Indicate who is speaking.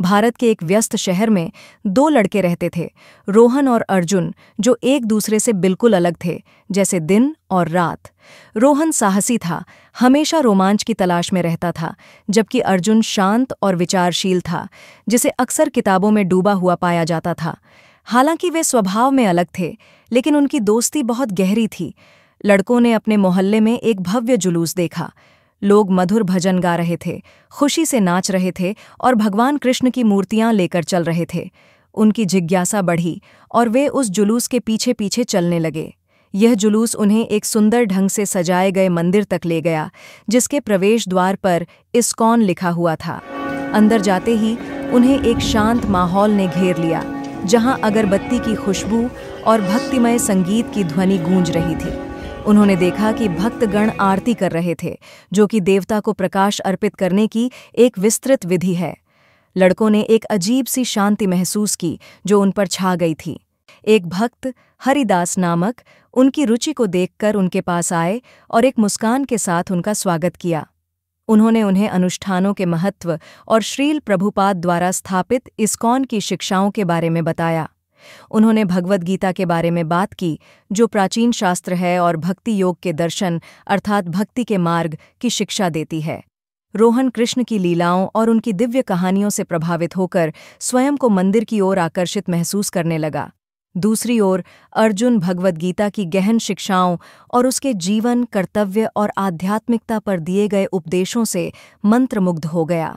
Speaker 1: भारत के एक व्यस्त शहर में दो लड़के रहते थे रोहन और अर्जुन जो एक दूसरे से बिल्कुल अलग थे जैसे दिन और रात रोहन साहसी था हमेशा रोमांच की तलाश में रहता था जबकि अर्जुन शांत और विचारशील था जिसे अक्सर किताबों में डूबा हुआ पाया जाता था हालांकि वे स्वभाव में अलग थे लेकिन उनकी दोस्ती बहुत गहरी थी लड़कों ने अपने मोहल्ले में एक भव्य जुलूस देखा लोग मधुर भजन गा रहे थे खुशी से नाच रहे थे और भगवान कृष्ण की मूर्तियां लेकर चल रहे थे उनकी जिज्ञासा बढ़ी और वे उस जुलूस के पीछे पीछे चलने लगे यह जुलूस उन्हें एक सुंदर ढंग से सजाए गए मंदिर तक ले गया जिसके प्रवेश द्वार पर इस्कॉन लिखा हुआ था अंदर जाते ही उन्हें एक शांत माहौल ने घेर लिया जहां अगरबत्ती की खुशबू और भक्तिमय संगीत की ध्वनि गूंज रही थी उन्होंने देखा कि भक्तगण आरती कर रहे थे जो कि देवता को प्रकाश अर्पित करने की एक विस्तृत विधि है लड़कों ने एक अजीब सी शांति महसूस की जो उन पर छा गई थी एक भक्त हरिदास नामक उनकी रुचि को देखकर उनके पास आए और एक मुस्कान के साथ उनका स्वागत किया उन्होंने उन्हें अनुष्ठानों के महत्व और श्रील प्रभुपाद द्वारा स्थापित इस्कॉन की शिक्षाओं के बारे में बताया उन्होंने भगवद गीता के बारे में बात की जो प्राचीन शास्त्र है और भक्ति योग के दर्शन अर्थात भक्ति के मार्ग की शिक्षा देती है रोहन कृष्ण की लीलाओं और उनकी दिव्य कहानियों से प्रभावित होकर स्वयं को मंदिर की ओर आकर्षित महसूस करने लगा दूसरी ओर अर्जुन भगवद्गीता की गहन शिक्षाओं और उसके जीवन कर्तव्य और आध्यात्मिकता पर दिए गए उपदेशों से मंत्रमुग्ध हो गया